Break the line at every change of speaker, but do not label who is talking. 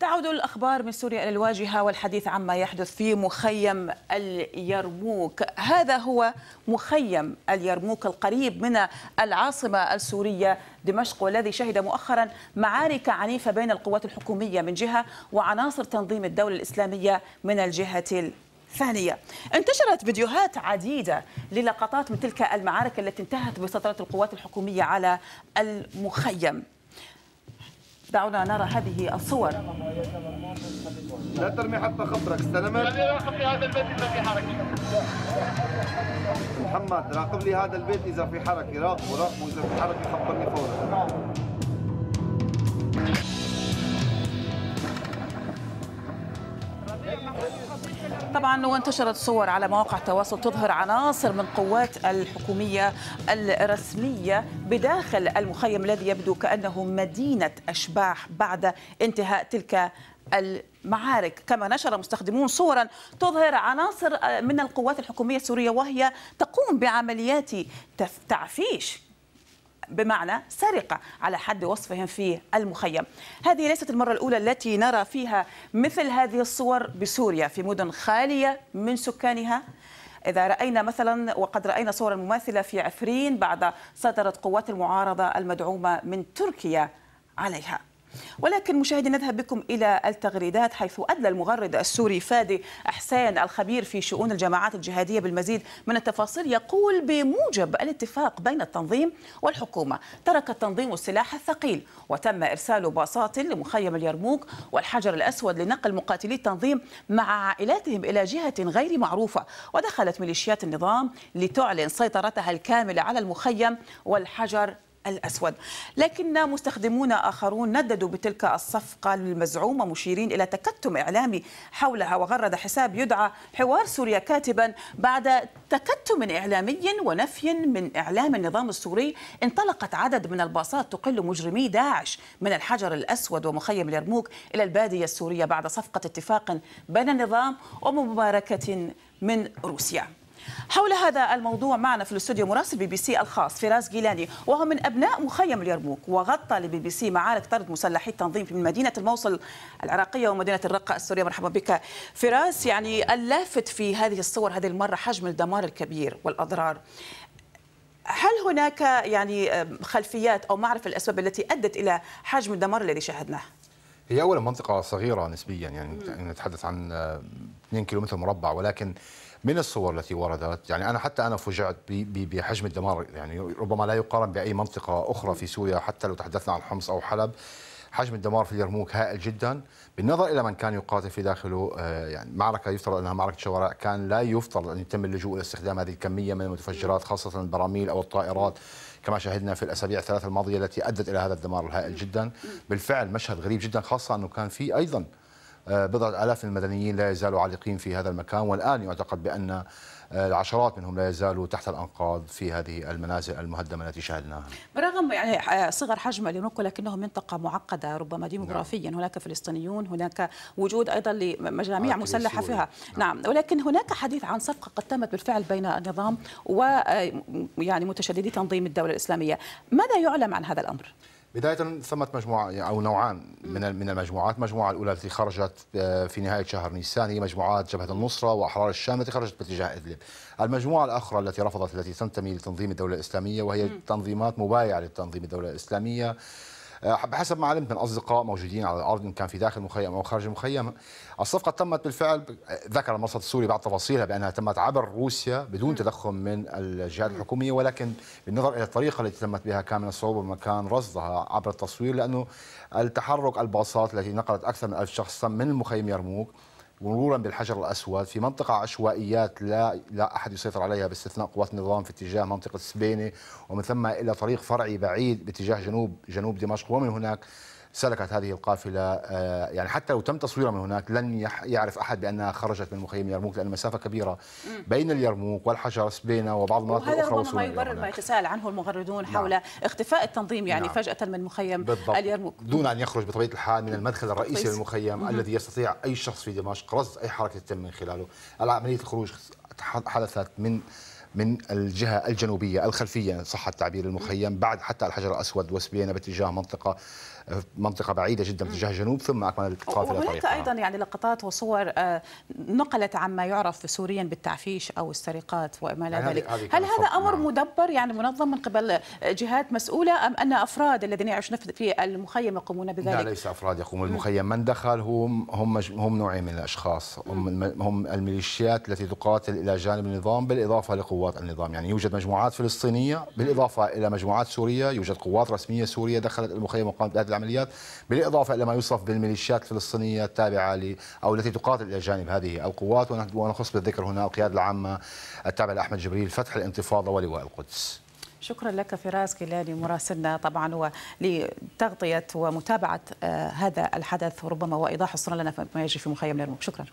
تعود الأخبار من سوريا إلى الواجهة والحديث عما يحدث في مخيم اليرموك هذا هو مخيم اليرموك القريب من العاصمة السورية دمشق والذي شهد مؤخرا معارك عنيفة بين القوات الحكومية من جهة وعناصر تنظيم الدولة الإسلامية من الجهة ثانية انتشرت فيديوهات عديدة للقطات من تلك المعارك التي انتهت بسيطرة القوات الحكومية على المخيم دعونا نرى هذه الصور
لا ترمي حتى خبرك استلمت يعني راقب لي هذا البيت اذا في حركه محمد راقب لي هذا البيت اذا في حركه راقبه راقبه اذا في حركه خبرني فورا
طبعا وانتشرت صور على مواقع التواصل تظهر عناصر من قوات الحكومية الرسمية بداخل المخيم الذي يبدو كأنه مدينة أشباح بعد انتهاء تلك المعارك كما نشر مستخدمون صورا تظهر عناصر من القوات الحكومية السورية وهي تقوم بعمليات تعفيش بمعنى سرقة على حد وصفهم في المخيم هذه ليست المرة الأولى التي نرى فيها مثل هذه الصور بسوريا في مدن خالية من سكانها إذا رأينا مثلا وقد رأينا صورا مماثلة في عفرين بعد سيطرة قوات المعارضة المدعومة من تركيا عليها ولكن مشاهدي نذهب بكم إلى التغريدات حيث أدلى المغرد السوري فادي أحسان الخبير في شؤون الجماعات الجهادية بالمزيد من التفاصيل يقول بموجب الاتفاق بين التنظيم والحكومة ترك التنظيم السلاح الثقيل وتم إرسال باصات لمخيم اليرموك والحجر الأسود لنقل مقاتلي التنظيم مع عائلاتهم إلى جهة غير معروفة ودخلت ميليشيات النظام لتعلن سيطرتها الكاملة على المخيم والحجر الأسود لكن مستخدمون آخرون نددوا بتلك الصفقة المزعومة مشيرين إلى تكتم إعلامي حولها وغرد حساب يدعى حوار سوريا كاتبا بعد تكتم إعلامي ونفي من إعلام النظام السوري انطلقت عدد من الباصات تقل مجرمي داعش من الحجر الأسود ومخيم اليرموك إلى البادية السورية بعد صفقة اتفاق بين النظام ومباركة من روسيا حول هذا الموضوع معنا في الاستوديو مراسل بي بي سي الخاص فراس جيلاني وهو من ابناء مخيم اليرموك وغطى لبي بي سي معارك طرد مسلحي التنظيم في مدينه الموصل العراقيه ومدينه الرقه السوريه مرحبا بك فراس يعني اللافت في هذه الصور هذه المره حجم الدمار الكبير والاضرار هل هناك يعني خلفيات او معرفه الاسباب التي ادت الى حجم الدمار الذي شاهدناه؟
هي اولا منطقه صغيره نسبيا يعني نتحدث عن 2 آه، كيلومتر مربع ولكن من الصور التي وردت يعني انا حتى انا فوجئت بحجم الدمار يعني ربما لا يقارن باي منطقه اخرى في سوريا حتى لو تحدثنا عن حمص او حلب حجم الدمار في اليرموك هائل جدا بالنظر الى من كان يقاتل في داخله آه، يعني معركه يفترض انها معركه شوارع كان لا يفترض ان يتم اللجوء الى استخدام هذه الكميه من المتفجرات خاصه البراميل او الطائرات كما شاهدنا في الاسابيع الثلاثه الماضيه التي ادت الى هذا الدمار الهائل جدا بالفعل مشهد غريب جدا خاصه انه كان في ايضا آه، بضعة آلاف من المدنيين لا يزالوا عالقين في هذا المكان والآن يعتقد بأن آه، العشرات منهم لا يزالوا تحت الانقاض في هذه المنازل المهدمه التي شاهدناها.
برغم يعني آه، صغر حجم اليونوكو لكنه منطقه معقده ربما ديموغرافيا، نعم. هناك فلسطينيون، هناك وجود ايضا لمجاميع مسلحه سوريا. فيها، نعم. نعم ولكن هناك حديث عن صفقه قد تمت بالفعل بين النظام ويعني متشددي تنظيم الدوله الاسلاميه، ماذا يعلم عن هذا الامر؟
بدايه ثمه مجموعه يعني او نوعان من من المجموعات، المجموعه الاولى التي خرجت آه، في نهايه شهر نيسان هي مجموعات جبهه النصره واحرار الشام التي خرجت باتجاه ادلب. المجموعه الاخرى التي رفضت التي تنتمي لتنظيم الدوله الاسلاميه وهي تنظيمات مبايعه لتنظيم الدوله الاسلاميه بحسب ما علمت من اصدقاء موجودين على الارض ان كان في داخل المخيم او خارج المخيم الصفقه تمت بالفعل ذكر المرصد السوري بعض تفاصيلها بانها تمت عبر روسيا بدون تدخل من الجهات الحكوميه ولكن بالنظر الى الطريقه التي تمت بها كان من الصعوبه مكان رصدها عبر التصوير لانه التحرك الباصات التي نقلت اكثر من 1000 شخص من مخيم يرموك مرورا بالحجر الاسود في منطقه عشوائيات لا لا احد يسيطر عليها باستثناء قوات النظام في اتجاه منطقه سبينه ومن ثم الى طريق فرعي بعيد باتجاه جنوب جنوب دمشق ومن هناك سلكت هذه القافله آه، يعني حتى لو تم تصويرها من هناك لن يعرف احد بانها خرجت من مخيم اليرموك لان المسافه كبيره بين اليرموك والحجر سبينا وبعض المناطق الاخرى وهذا ربما ما يبرر ما
يتساءل عنه المغردون نعم. حول نعم. اختفاء التنظيم يعني نعم. فجاه من مخيم بالضبط. اليرموك
دون ان يخرج بطبيعه الحال من المدخل طيب. الرئيسي للمخيم الذي يستطيع اي شخص في دمشق رصد اي حركه تتم من خلاله عمليه الخروج حدثت من من الجهة الجنوبية الخلفية صح التعبير المخيم بعد حتى الحجر الأسود وسبينا باتجاه منطقة منطقة بعيدة جدا باتجاه الجنوب ثم أكمل القافلة وهناك أيضا
يعني لقطات وصور آه، نقلت عما يعرف سوريا بالتعفيش أو السرقات وما إلى يعني ذلك هل هذا أمر نعم. مدبر يعني منظم من قبل جهات مسؤولة أم أن أفراد الذين يعيشون في المخيم يقومون بذلك؟ لا ليس
أفراد يقومون بالمخيم من دخل هم هم هم نوعين من الأشخاص هم هم الميليشيات التي تقاتل إلى جانب النظام بالإضافة لقوات قوات النظام يعني يوجد مجموعات فلسطينية بالإضافة إلى مجموعات سورية يوجد قوات رسمية سورية دخلت المخيم وقامت بهذه العمليات بالإضافة إلى ما يوصف بالميليشيات الفلسطينية التابعة ل أو التي تقاتل إلى جانب هذه القوات ونخص بالذكر هنا القيادة العامة التابعة لأحمد جبريل فتح الانتفاضة ولواء القدس
شكرا لك فراس كيلاني مراسلنا طبعا ولتغطية ومتابعة آه،
هذا الحدث وربما وإيضاح الصورة لنا فيما يجري في مخيم اليرموك شكرا